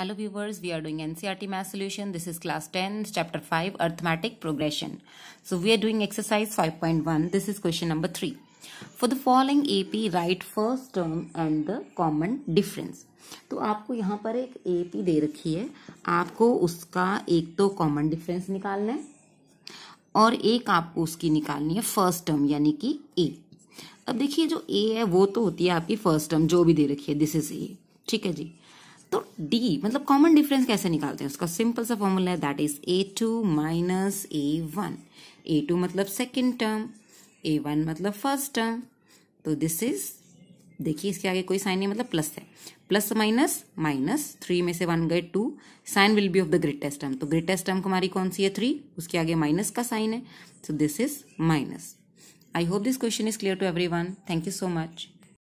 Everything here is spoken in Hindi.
hello viewers we are doing NCERT math solution this is class ten chapter five arithmetic progression so we are doing exercise five point one this is question number three for the following AP write first term and the common difference तो आपको यहाँ पर एक ए पी दे रखी है आपको उसका एक तो कॉमन डिफरेंस निकालना है और एक आपको उसकी निकालनी है फर्स्ट टर्म यानी कि ए अब देखिए जो ए है वो तो होती है आपकी फर्स्ट टर्म जो भी दे रखी है दिस इज ए ठीक है जी तो डी मतलब कॉमन डिफरेंस कैसे निकालते हैं उसका सिंपल सा फॉर्मूला है that is a two minus a one a two मतलब सेकेंड टर्म ए वन मतलब फर्स्ट टर्म तो दिस इज देखिए इसके आगे कोई साइन नहीं मतलब प्लस है प्लस माइनस माइनस थ्री में से वन गए two sign will be of the greatest term तो ग्रेटेस्ट टर्म हमारी कौन सी है थ्री उसके आगे माइनस का साइन है so this is minus I hope this question is clear to everyone thank you so much